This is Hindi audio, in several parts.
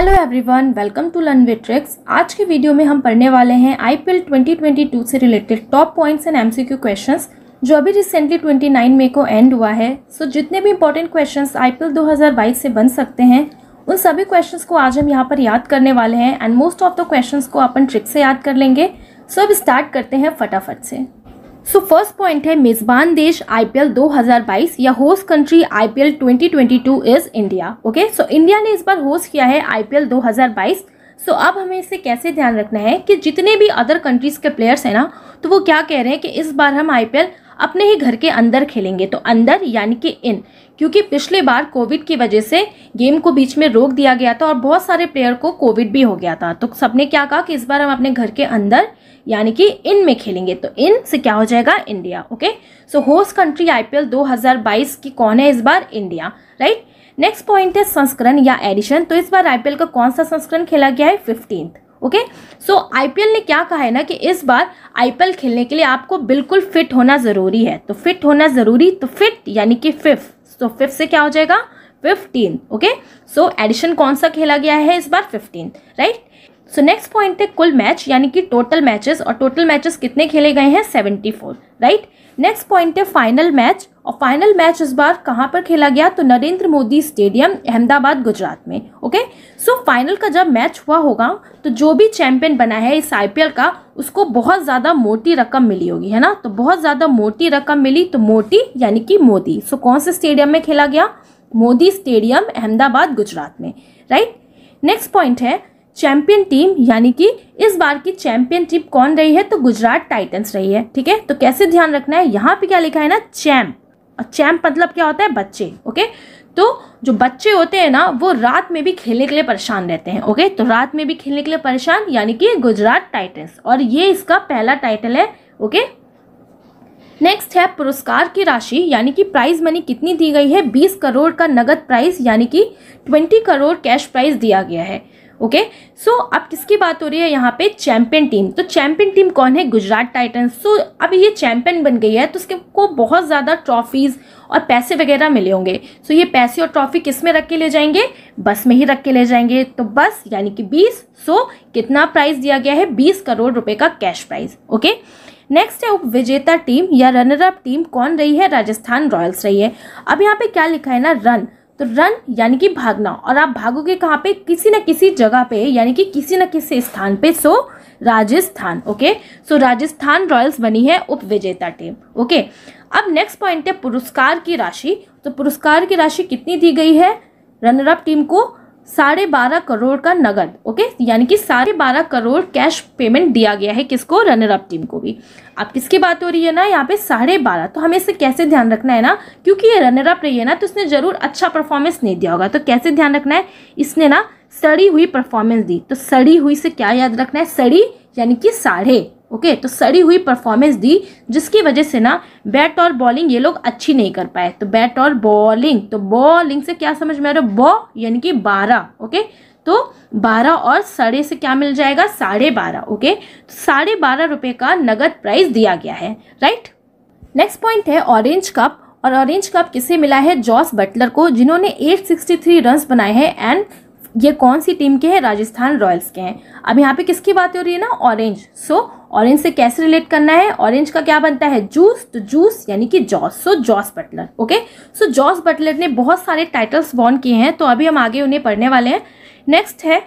Hello everyone welcome to learn with tricks आज के वीडियो में हम पढ़ने वाले हैं आईपीएल 2022 से related top points and MCQ questions जो अभी रिसेंटली 29 मई को एंड हुआ है सो so, जितने भी इंपॉर्टेंट क्वेश्चंस आईपीएल 2022 से बन सकते हैं उन सभी क्वेश्चंस को आज हम यहाँ पर याद करने वाले हैं and most of the question को अपन ट्रिक से याद कर लेंगे सो so, अब स्टार्ट करते हैं फटाफट से सो फर्स्ट पॉइंट है मेजबान देश आईपीएल 2022 या host country IPL 2022 is India okay so India ने इस बार होस्ट किया है आईपीएल 2022 सो so, अब हमें इसे कैसे ध्यान रखना है कि जितने भी अदर कंट्रीज के प्लेयर्स हैं ना तो वो क्या कह रहे हैं कि इस बार हम आईपीएल अपने ही घर के अंदर खेलेंगे तो अंदर यानी कि इन क्योंकि पिछले बार कोविड की वजह से गेम को बीच में रोक दिया गया था और बहुत सारे प्लेयर को कोविड भी हो गया था तो सबने क्या कहा कि इस बार हम अपने घर के अंदर यानी कि इन में खेलेंगे तो इन से क्या हो जाएगा India okay so host country IPL 2022 की कौन है इस बार इंडिया राइट नेक्स्ट पॉइंट है संस्करण या एडिशन तो इस बार आईपीएल का कौन सा संस्करण खेला गया है फिफ्टींथ ओके सो आईपीएल ने क्या कहा है ना कि इस बार आईपीएल खेलने के लिए आपको बिल्कुल फिट होना ज़रूरी है तो फिट होना ज़रूरी तो फिट यानी कि फिफ्थ तो फिफ्थ से क्या हो जाएगा फिफ्टीन ओके सो एडिशन कौन सा खेला गया है इस बार fifteen right so next point है कुल मैच यानी कि टोटल मैचेस और टोटल मैचेस कितने खेले गए हैं seventy four right next point है फाइनल मैच और फाइनल मैच इस बार कहाँ पर खेला गया तो नरेंद्र मोदी स्टेडियम अहमदाबाद गुजरात में ओके सो so, फाइनल का जब मैच हुआ होगा तो जो भी चैंपियन बना है इस आईपीएल का उसको बहुत ज़्यादा मोटी रकम मिली होगी है ना तो बहुत ज़्यादा मोटी रकम मिली तो मोटी यानी कि मोदी सो so, कौन से स्टेडियम में खेला गया मोदी स्टेडियम अहमदाबाद गुजरात में राइट नेक्स्ट पॉइंट है चैंपियन टीम यानी कि इस बार की चैंपियन टीम कौन रही है तो गुजरात टाइटन्स रही है ठीक है तो कैसे ध्यान रखना है यहाँ पे क्या लिखा है ना चैम्प चैम्प मतलब क्या होता है बच्चे ओके तो जो बच्चे होते हैं ना वो रात में भी खेलने के लिए परेशान रहते हैं ओके तो रात में भी खेलने के लिए परेशान यानी कि गुजरात टाइटन्स और ये इसका पहला टाइटल है ओके नेक्स्ट है पुरस्कार की राशि यानी कि प्राइज मनी कितनी दी गई है 20 करोड़ का नगद प्राइज यानी कि 20 करोड़ कैश प्राइज दिया गया है ओके सो अब किसकी बात हो रही है यहाँ पे चैंपियन टीम तो चैंपियन टीम कौन है गुजरात टाइटन्स सो so, अब ये चैंपियन बन गई है तो उसके को बहुत ज़्यादा ट्रॉफीज़ और पैसे वगैरह मिले होंगे सो so, ये पैसे और ट्रॉफी किस में रख के ले जाएंगे बस में ही रख के ले जाएंगे तो बस यानी कि बीस सो so, कितना प्राइज दिया गया है बीस करोड़ रुपये का कैश प्राइज ओके नेक्स्ट है उप विजेता टीम या रनर अप टीम कौन रही है राजस्थान रॉयल्स रही है अब यहाँ पे क्या लिखा है ना रन तो रन यानी कि भागना और आप भागोगे कहाँ पे किसी न किसी जगह पे यानी कि किसी न किसी स्थान पे so Rajasthan okay so Rajasthan Royals बनी है उप विजेता टीम ओके अब नेक्स्ट पॉइंट है पुरस्कार की राशि तो पुरस्कार की राशि कितनी दी गई है रनर अप टीम को साढ़े बारह करोड़ का नगद ओके यानी कि साढ़े बारह करोड़ कैश पेमेंट दिया गया है किसको रनर अप टीम को भी अब किसकी बात हो रही है ना यहाँ पे साढ़े बारह तो हमें इसे कैसे ध्यान रखना है ना क्योंकि ये रनर अप रही है ना तो इसने जरूर अच्छा परफॉर्मेंस नहीं दिया होगा तो कैसे ध्यान रखना है इसने ना सड़ी हुई परफॉर्मेंस दी तो सड़ी हुई से क्या याद रखना है सड़ी यानी कि साढ़े ओके तो सड़ी हुई परफॉर्मेंस दी जिसकी वजह से ना बैट और बॉलिंग ये लोग अच्छी नहीं कर पाए तो बैट और बॉलिंग तो बॉलिंग से क्या समझ में आ रहा है बॉ यानी कि बारह ओके तो बारह और साढ़े से क्या मिल जाएगा साढ़े बारह ओके तो साढ़े बारह रुपये का नगद प्राइस दिया गया है राइट नेक्स्ट पॉइंट है ऑरेंज कप और ऑरेंज कप किसे मिला है जॉस बटलर को जिन्होंने 863 रन्स बनाए हैं एंड ये कौन सी टीम के हैं राजस्थान रॉयल्स के हैं अब यहाँ पे किसकी बात हो रही है ना ऑरेंज सो ऑरेंज से कैसे रिलेट करना है ऑरेंज का क्या बनता है जूस तो जूस यानी कि Jos so Jos Buttler okay so Jos Buttler ने बहुत सारे टाइटल्स बॉर्न किए हैं तो अभी हम आगे उन्हें पढ़ने वाले हैं नेक्स्ट है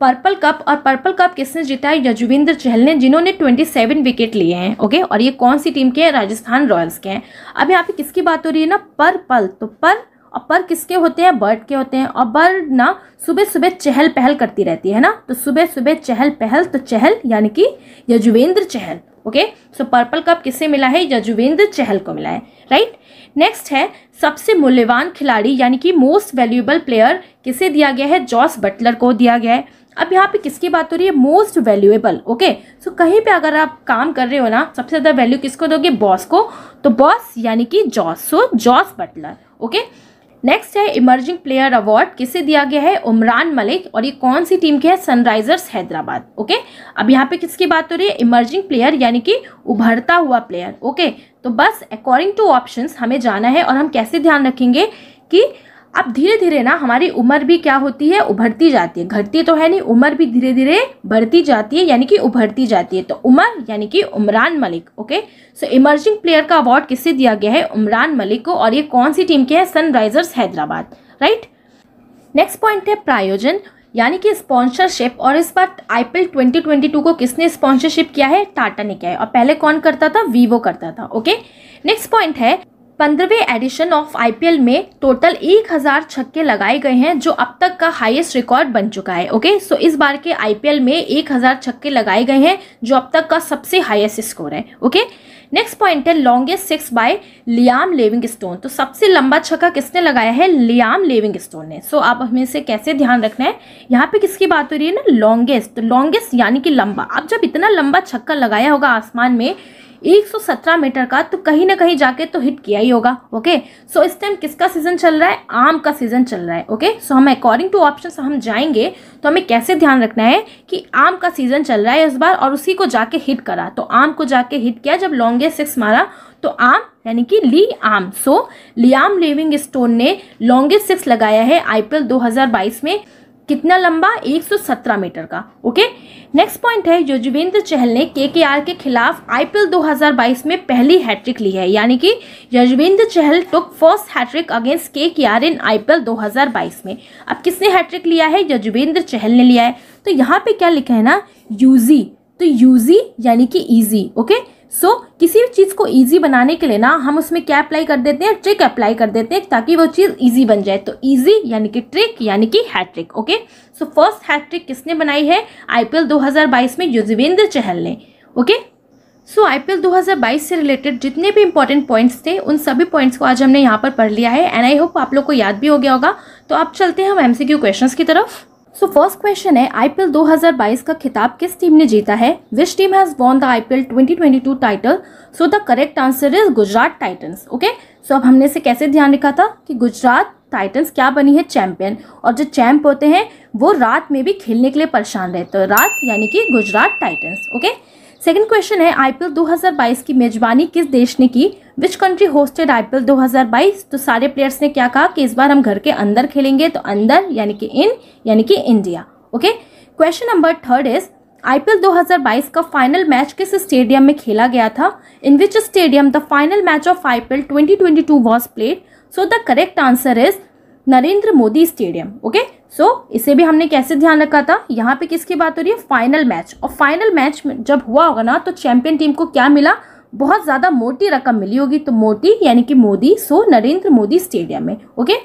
पर्पल कप और पर्पल कप किसने जीता है यजुविंदर चहल ने जिन्होंने 27 विकेट लिए हैं ओके और ये कौन सी टीम के हैं राजस्थान रॉयल्स के हैं अब यहाँ पे किसकी बात हो रही है ना पर्पल तो पर और पर किसके होते हैं बर्ड के होते हैं और बर्ड ना सुबह सुबह चहल पहल करती रहती है ना तो सुबह सुबह चहल पहल तो चहल यानी कि Yuzvendra Chahal okay so purple cup किससे मिला है यजुवेंद्र चहल को मिला है राइट नेक्स्ट है सबसे मूल्यवान खिलाड़ी यानी कि मोस्ट वैल्यूएबल प्लेयर किसे दिया गया है जॉस बटलर को दिया गया है अब यहाँ पे किसकी बात हो रही है मोस्ट वैल्यूएबल ओके सो कहीं पे अगर आप काम कर रहे हो ना सबसे ज़्यादा वैल्यू किसको दोगे बॉस को तो बॉस यानी कि Jos so Jos Buttler okay next है इमर्जिंग प्लेयर अवार्ड किसे दिया गया है उमरान मलिक और ये कौन सी टीम के है सनराइजर्स हैदराबाद ओके अब यहाँ पे किसकी बात हो रही है इमर्जिंग प्लेयर यानी कि उभरता हुआ प्लेयर ओके तो बस अकॉर्डिंग टू ऑप्शंस हमें जाना है और हम कैसे ध्यान रखेंगे कि अब धीरे धीरे ना हमारी उम्र भी क्या होती है उभरती जाती है घटती तो है नहीं उम्र भी धीरे धीरे बढ़ती जाती है यानी कि उभरती जाती है तो उमर यानी कि Umran Malik okay so emerging player का अवार्ड किससे दिया गया है उमरान मलिक को और ये कौन सी टीम के हैं Sunrisers Hyderabad right next point है प्रायोजन यानी कि स्पॉन्सरशिप और इस बार आईपीएल 2022 को किसने स्पॉन्सरशिप किया है टाटा ने किया है और पहले कौन करता था वीवो करता था ओके नेक्स्ट पॉइंट है पंद्रहवें एडिशन ऑफ आईपीएल में टोटल एक हजार छक्के लगाए गए हैं जो अब तक का हाईएस्ट रिकॉर्ड बन चुका है ओके सो इस बार के आईपीएल में एक हजार छक्के लगाए गए हैं जो अब तक का सबसे हाईएस्ट स्कोर है ओके नेक्स्ट पॉइंट है longest six by Liam Livingstone तो सबसे लंबा छक्का किसने लगाया है लियाम लेविंग स्टोन ने सो so, आप हमें से कैसे ध्यान रखना है यहाँ पे किसकी बात हो रही है ना लॉन्गेस्ट तो लॉन्गेस्ट यानी कि लंबा अब जब इतना लंबा छक्का लगाया होगा आसमान में 117 मीटर का तो कहीं ना कहीं जाके तो हिट किया ही होगा ओके सो इस टाइम किसका सीजन चल रहा है आम का सीजन चल रहा है ओके सो हम अकॉर्डिंग टू ऑप्शन हम जाएंगे तो हमें कैसे ध्यान रखना है कि आम का सीजन चल रहा है इस बार और उसी को जाके हिट करा तो आम को जाके हिट किया जब लॉन्गेस्ट सिक्स मारा तो आम यानी कि ली आम सो लियाम लिविंग स्टोन ने लॉन्गेस्ट सिक्स लगाया है आईपीएल 2022 में कितना लंबा 117 मीटर का ओके नेक्स्ट पॉइंट है यजुवेंद्र चहल ने के के आर के खिलाफ आईपीएल 2022 में पहली हैट्रिक ली है यानी कि Yuzvendra Chahal took first hat trick against K K are in IPL 2022 में अब किसने हैट्रिक लिया है यजुवेंद्र चहल ने लिया है तो यहाँ पे क्या लिखा है ना यूजी तो यूजी यानी कि easy e okay so so, किसी भी चीज़ को ईजी बनाने के लिए ना हम उसमें क्या अप्लाई कर देते हैं ट्रिक अप्लाई कर देते हैं ताकि वो चीज़ ईजी बन जाए तो ईजी यानी कि ट्रिक यानी कि hat trick okay so first hat trick किसने बनाई है आईपीएल 2022 में युजवेंद्र चहल ने ओके सो आईपीएल 2022 से रिलेटेड जितने भी इंपॉर्टेंट पॉइंट्स थे उन सभी पॉइंट्स को आज हमने यहाँ पर पढ़ लिया है एंड आई होप आप लोग को याद भी हो गया होगा तो आप चलते हैं हम एमसीक्यू क्वेश्चंस की तरफ सो फर्स्ट क्वेश्चन है आईपीएल 2022 का खिताब किस टीम ने जीता है which team has won the IPL 2022 title so the correct answer is Gujarat Titans okay so अब हमने इसे कैसे ध्यान रखा था कि गुजरात टाइटन्स क्या बनी है चैंपियन और जो चैंप होते हैं वो रात में भी खेलने के लिए परेशान रहते हैं रात यानी कि Gujarat Titans okay second question है आईपीएल 2022 की मेजबानी किस देश ने की विच कंट्री होस्टेड आईपीएल 2022 तो सारे प्लेयर्स ने क्या कहा कि इस बार हम घर के अंदर खेलेंगे तो अंदर यानी कि इन यानी कि India okay question number third is IPL 2022 का फाइनल मैच किस स्टेडियम में खेला गया था in which stadium the final match of IPL 2022 was played so the correct answer is Narendra Modi stadium okay okay? So so, इसे भी हमने कैसे ध्यान रखा था यहाँ पे किसकी बात हो रही है फाइनल मैच और फाइनल मैच जब हुआ होगा ना तो चैंपियन टीम को क्या मिला बहुत ज़्यादा मोटी रकम मिली होगी तो मोटी यानी कि मोदी सो नरेंद्र मोदी स्टेडियम में okay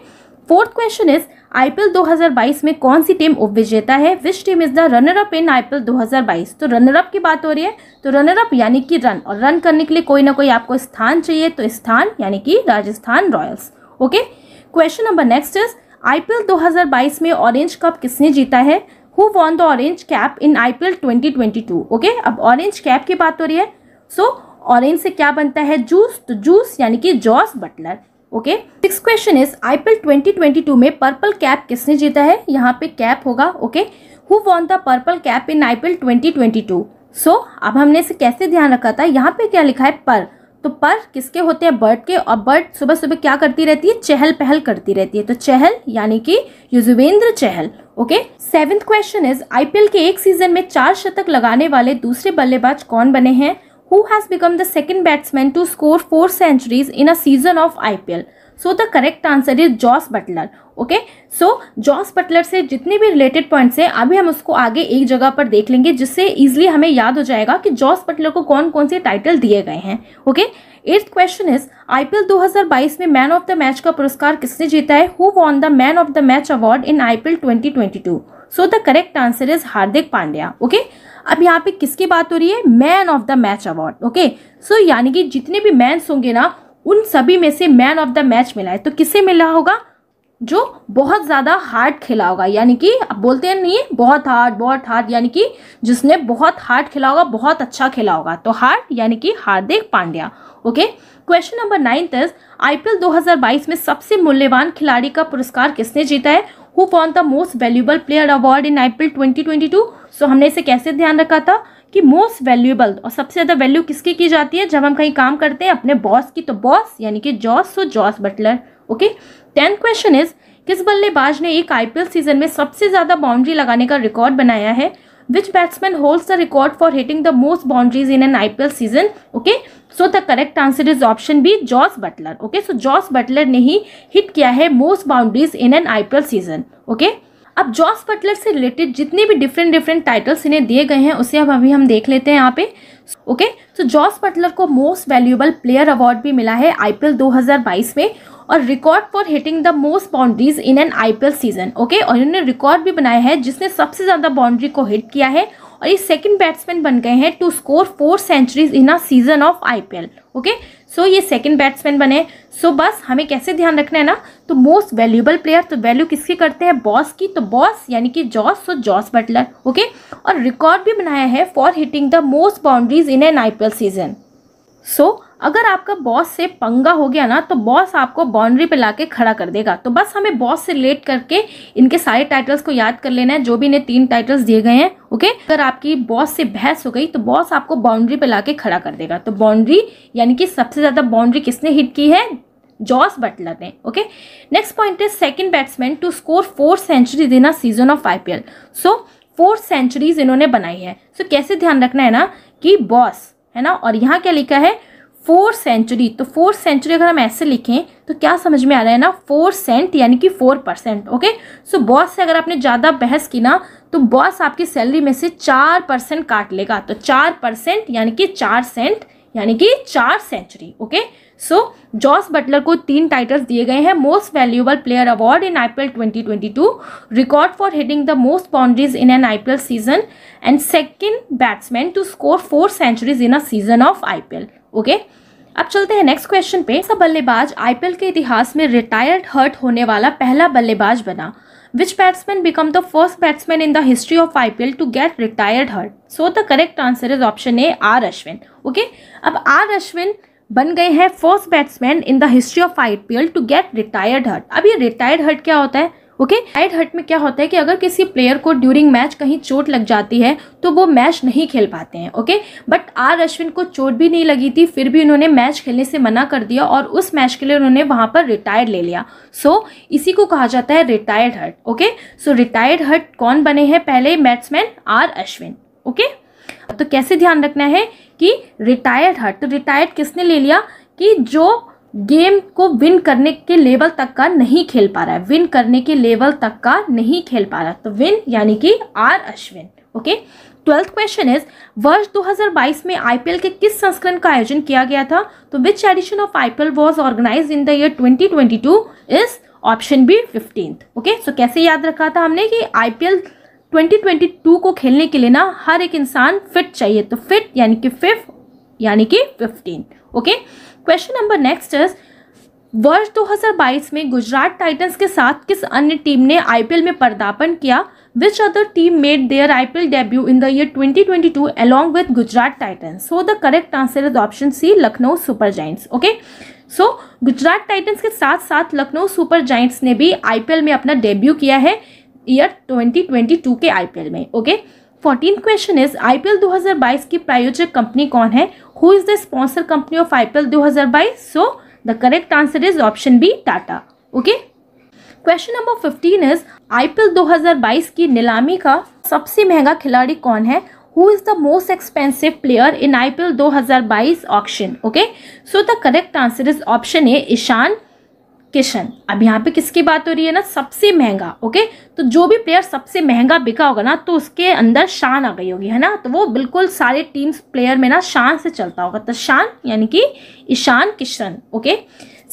fourth question is IPL 2022 में कौन सी टीम उपविजेता है which team is the runner up in IPL 2022 तो रनर अप की बात हो रही है तो रनर अप यानी कि रन और रन करने के लिए कोई ना कोई आपको स्थान चाहिए तो स्थान यानी कि Rajasthan Royals okay question number next is IPL 2022 में ऑरेंज कप किसने जीता है who won the orange cap in IPL 2022 okay अब ऑरेंज कैप की बात हो रही है सो ऑरेंज से क्या बनता है जूस तो जूस यानी कि Jos Buttler okay six question is IPL 2022 में पर्पल कैप किसने जीता है यहाँ पे कैप होगा okay who won the purple cap in IPL 2022 so अब हमने इसे कैसे ध्यान रखा था यहाँ पे क्या लिखा है पर तो पर किसके होते हैं बर्ड के और बर्ड सुबह सुबह क्या करती रहती है चहल पहल करती रहती है तो चहल यानी कि Yuzvendra Chahal okay seventh question is IPL के एक सीजन में चार शतक लगाने वाले दूसरे बल्लेबाज कौन बने हैं who has become the second batsman to score four centuries in a season of IPL so the correct answer is Jos Buttler okay so Jos Buttler से जितने भी रिलेटेड पॉइंट्स हैं अभी हम उसको आगे एक जगह पर देख लेंगे जिससे इजीली हमें याद हो जाएगा कि जॉस पटलर को कौन कौन से टाइटल दिए गए हैं okay eighth question is IPL 2022 में मैन ऑफ द मैच का पुरस्कार किसने जीता है who won the man of the match award in I P so the correct answer is Hardik Pandya okay अब यहाँ पे किसकी बात हो रही है man of the match award okay so यानी कि जितने भी मैं होंगे ना उन सभी में से मैन ऑफ द मैच मिला है तो किसे मिला होगा जो बहुत ज़्यादा हार्ड खेला होगा यानी कि आप बोलते हैं नहीं बहुत हार्ड बहुत हार्ड यानी कि जिसने बहुत हार्ड खेला होगा बहुत अच्छा खेला होगा तो हार्ड यानी कि Hardik Pandya okay question number ninth is IPL 2022 में सबसे मूल्यवान खिलाड़ी का पुरस्कार किसने जीता है who won the most valuable player award in IPL 2022 so हमने इसे कैसे ध्यान रखा था कि मोस्ट वैल्यूएबल और सबसे ज़्यादा वैल्यू किसकी की जाती है जब हम कहीं काम करते हैं अपने बॉस की तो बॉस यानी कि Jos so Jos Buttler okay tenth question is किस बल्लेबाज ने एक आईपीएल सीजन में सबसे ज्यादा बाउंड्री लगाने का रिकॉर्ड बनाया है which batsman holds the record for hitting the most boundaries in an IPL season okay so the correct answer is option B Jos Buttler okay so Jos Buttler ने ही हिट किया है most boundaries in an IPL season okay अब जॉस बटलर से रिलेटेड जितने भी डिफरेंट डिफरेंट टाइटल्स इन्हें दिए गए हैं उसे अब अभी हम देख लेते हैं यहाँ पे ओके सो जॉस बटलर को मोस्ट वैल्यूएबल प्लेयर अवार्ड भी मिला है आईपीएल 2022 में और record for hitting the most boundaries in an IPL season okay और इन्होंने रिकॉर्ड भी बनाया है जिसने सबसे ज़्यादा बाउंड्री को हिट किया है और ये सेकंड बैट्समैन बन गए हैं to score four centuries in a season of IPL okay so ये सेकंड बैट्समैन बने सो so, बस हमें कैसे ध्यान रखना है ना तो मोस्ट वैल्यूएबल प्लेयर तो वैल्यू किसके करते हैं बॉस की तो बॉस यानी कि Jos so Jos Buttler okay और रिकॉर्ड भी बनाया है for hitting the most boundaries in an IPL season so अगर आपका बॉस से पंगा हो गया ना तो बॉस आपको बाउंड्री पे लाके खड़ा कर देगा तो बस हमें बॉस से रिलेट करके इनके सारे टाइटल्स को याद कर लेना है जो भी इन्हें तीन टाइटल्स दिए गए हैं ओके अगर आपकी बॉस से बहस हो गई तो बॉस आपको बाउंड्री पे लाके खड़ा कर देगा तो बाउंड्री यानी कि सबसे ज़्यादा बाउंड्री किसने हिट की है जॉस बटलर ने okay next point is second batsman to score four century in a season of L so four centuries इन्होंने बनाई है सो so, कैसे ध्यान रखना है ना कि बॉस है ना और यहाँ क्या लिखा है फोर्थ सेंचुरी तो फोर्थ सेंचुरी अगर हम ऐसे लिखें तो क्या समझ में आ रहा है ना फोर सेंट यानी कि four percent okay so boss से अगर आपने ज़्यादा बहस की ना तो बॉस आपकी सैलरी में से चार परसेंट काट लेगा तो चार परसेंट यानी कि चार सेंट यानी कि चार century okay so Jos Buttler को तीन टाइटल्स दिए गए हैं most valuable player award in IPL 2022 record for hitting the most boundaries in an IPL season and second batsman to score four centuries in a season of IPL okay अब चलते हैं नेक्स्ट क्वेश्चन पे सब बल्लेबाज आईपीएल के इतिहास में रिटायर्ड हर्ट होने वाला पहला बल्लेबाज बना become the first batsman in the history of I P L to get retired hurt so the correct answer is option A R Ashwin okay अब आर अश्विन बन गए हैं first batsman in the history of I P L to get retired hurt अब ये रिटायर्ड हर्ट क्या होता है ओके साइड हट में क्या होता है कि अगर किसी प्लेयर को ड्यूरिंग मैच कहीं चोट लग जाती है तो वो मैच नहीं खेल पाते हैं ओके बट आर अश्विन को चोट भी नहीं लगी थी फिर भी उन्होंने मैच खेलने से मना कर दिया और उस मैच के लिए उन्होंने वहां पर रिटायर्ड ले लिया सो so, इसी को कहा जाता है रिटायर्ड हट ओके सो रिटायर्ड हट कौन बने हैं पहले बैट्समैन आर अश्विन ओके तो कैसे ध्यान रखना है कि रिटायर्ड हट तो रिटायर्ड किसने ले लिया कि जो गेम को विन करने के लेवल तक का नहीं खेल पा रहा है विन करने के लेवल तक का नहीं खेल पा रहा तो विन यानी कि R Ashwin okay twelfth question is वर्ष 2022 में आईपीएल के किस संस्करण का आयोजन किया गया था तो which edition of IPL was organise in the year 2022 is option B fifteenth okay so कैसे याद रखा था हमने कि आईपीएल 2022 को खेलने के लिए ना हर एक इंसान फिट चाहिए तो फिट यानी कि फिफ्थ यानी कि fifteen okay okay? Question number next is वर्ष 2022 में गुजरात टाइटंस के साथ किस अन्य टीम ने आईपीएल में पदार्पण किया which other team made their IPL debut in the year 2022 along with Gujarat Titans so the correct answer is option C Lucknow Super Giants okay so Gujarat Titans के साथ साथ लखनऊ सुपर जाइंट्स ने भी आईपीएल में अपना डेब्यू किया है ईयर 2022 के आईपीएल में okay okay? Fourteen question is IPL 2022 की प्रायोजक कंपनी कौन है who is the sponsor company of IPL 2022 so the correct answer is option B Tata okay question number fifteen is IPL 2022 की नीलामी का सबसे महंगा खिलाड़ी कौन है who is the most expensive player in IPL 2022 auction okay so the correct answer is option A Ishan Kishan अब यहाँ पे किसकी बात हो रही है ना सबसे महंगा ओके तो जो भी प्लेयर सबसे महंगा बिका होगा ना तो उसके अंदर शान आ गई होगी है ना तो वो बिल्कुल सारे टीम्स प्लेयर में ना शान से चलता होगा तो शान यानी कि Ishan Kishan okay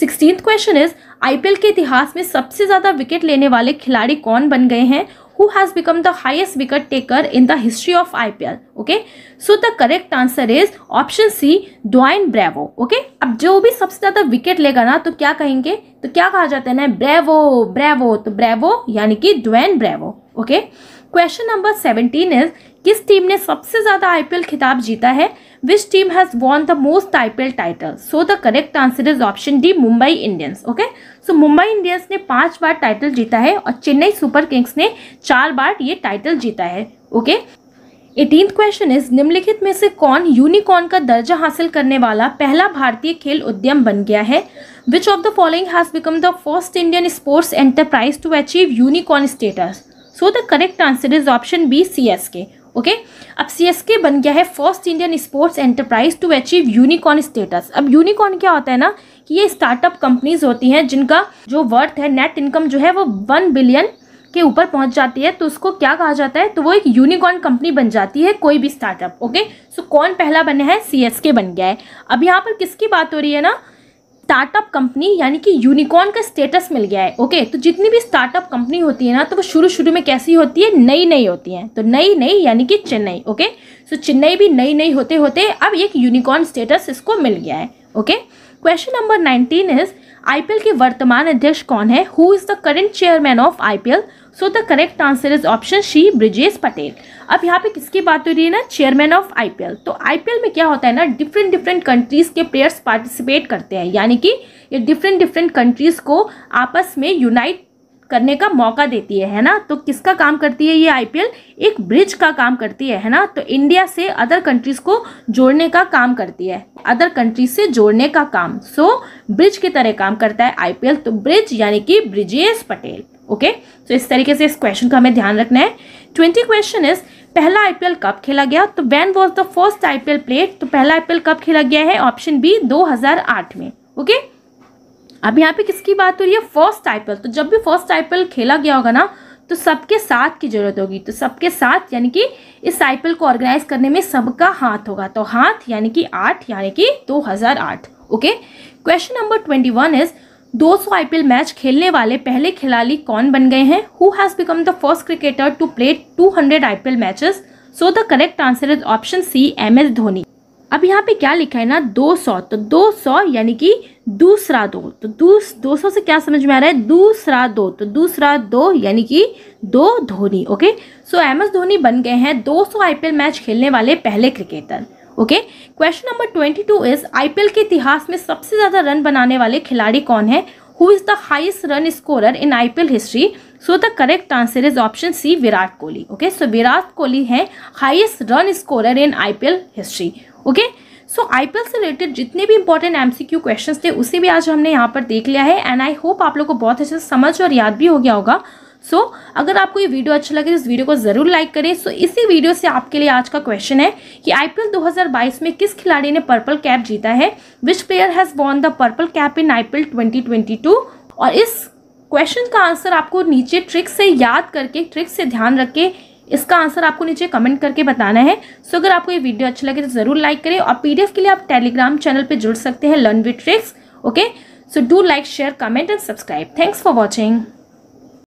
sixteen question is IPL के इतिहास में सबसे ज़्यादा विकेट लेने वाले खिलाड़ी कौन बन गए हैं who has become the highest wicket taker in the history of IPL okay so the correct answer is option C Dwayne Bravo okay अब जो भी सबसे ज्यादा विकेट लेगा ना तो क्या कहेंगे तो क्या कहा जाता है ना ब्रेवो ब्रेवो तो ब्रेवो यानी कि Dwayne Bravo okay question number seventeen is किस टीम ने सबसे ज्यादा आईपीएल खिताब जीता है Which team has won the most IPL titles? So the correct answer is option D Mumbai Indians. Okay. So Mumbai Indians ने पांच बार टाइटल जीता है और चेन्नई सुपर किंग्स ने चार बार ये टाइटल जीता है okay okay? Eighteen question is निम्नलिखित में से कौन यूनिकॉर्न का दर्जा हासिल करने वाला पहला भारतीय खेल उद्यम बन गया है which of the following has become the first Indian sports enterprise to achieve unicorn status so the correct answer is option B C S K okay अब सीएसके बन गया है first Indian sports enterprise to achieve unicorn status अब यूनिकॉर्न क्या होता है ना कि ये स्टार्टअप कंपनीज होती हैं जिनका जो वर्थ है नेट इनकम जो है वो वन बिलियन के ऊपर पहुंच जाती है तो उसको क्या कहा जाता है तो वो एक यूनिकॉर्न कंपनी बन जाती है कोई भी स्टार्टअप ओके सो कौन पहला बना है सी बन गया है अब यहाँ पर किसकी बात हो रही है ना स्टार्टअप कंपनी यानी कि यूनिकॉर्न का स्टेटस मिल गया है ओके तो जितनी भी स्टार्टअप कंपनी होती है ना तो वो शुरू शुरू में कैसी होती है नई नई होती हैं तो नई नई यानी कि चेन्नई ओके सो चेन्नई भी नई नई होते होते अब एक यूनिकॉर्न स्टेटस इसको मिल गया है okay question number nineteen is IPL के वर्तमान अध्यक्ष कौन है who is the current chairman of IPL so the correct answer is option C Brijesh Patel अब यहाँ पे किसकी बात हो रही है ना चेयरमैन ऑफ आईपीएल तो आईपीएल में क्या होता है ना डिफरेंट डिफरेंट कंट्रीज के प्लेयर्स पार्टिसिपेट करते हैं यानी कि ये डिफरेंट डिफरेंट कंट्रीज को आपस में यूनाइट करने का मौका देती है है ना तो किसका काम करती है ये आईपीएल एक ब्रिज का काम करती है है ना तो इंडिया से अदर कंट्रीज को जोड़ने का काम करती है अदर कंट्रीज से जोड़ने का काम सो so, ब्रिज की तरह काम करता है आईपीएल तो ब्रिज यानी कि ब्रिजेश पटेल ओके तो इस तरीके से इस क्वेश्चन का हमें ध्यान रखना है ट्वेंटी क्वेश्चन इज पहला आई कब खेला गया तो when was the first I P played तो पहला आई कब खेला गया है ऑप्शन बी दो में ओके अब यहाँ पे किसकी बात हो रही है फर्स्ट आईपीएल तो जब भी फर्स्ट आईपीएल खेला गया होगा ना तो सबके साथ की जरूरत होगी तो सबके साथ यानी कि इस आईपीएल को ऑर्गेनाइज करने में सबका हाथ होगा तो हाथ यानी कि आठ यानी कि 2008 okay question number twenty one is 200 I match खेलने वाले पहले खिलाड़ी कौन बन गए हैं who has become the first cricketer to play 200 L matches so the correct answer is option C M S Dhoni अब यहाँ पे क्या लिखा है ना 200 तो 200 यानी कि दूसरा दो तो दूस सौ से क्या समझ में आ रहा है दूसरा दो तो दूसरा दो यानी कि दो Dhoni okay so M S Dhoni बन गए हैं 200 आई मैच खेलने वाले पहले cricketer okay question number twenty two is IPL के इतिहास में सबसे ज़्यादा रन बनाने वाले खिलाड़ी कौन है who is the highest run scorer in IPL history so the correct answer is option C Virat Kohli okay so Virat Kohli है highest run scorer in IPL history okay so IPL से रिलेटेड जितने भी इंपॉर्टेंट एमसीक्यू क्वेश्चंस थे उसे भी आज हमने यहाँ पर देख लिया है एंड आई होप आप लोग को बहुत अच्छे से समझ और याद भी हो गया होगा सो so, अगर आपको ये वीडियो अच्छा लगे तो इस वीडियो को ज़रूर लाइक करें सो so, इसी वीडियो से आपके लिए आज का क्वेश्चन है कि आईपीएल 2022 में किस खिलाड़ी ने पर्पल कैप जीता है which player has won the purple cap in IPL 2022 और इस क्वेश्चन का आंसर आपको नीचे ट्रिक से याद करके ट्रिक से ध्यान रख के इसका आंसर आपको नीचे कमेंट करके बताना है सो so, अगर आपको ये वीडियो अच्छा लगे तो ज़रूर लाइक करें और पी के लिए आप टेलीग्राम चैनल पर जुड़ सकते हैं learn with tricks okay so do like share comment and subscribe thanks for watching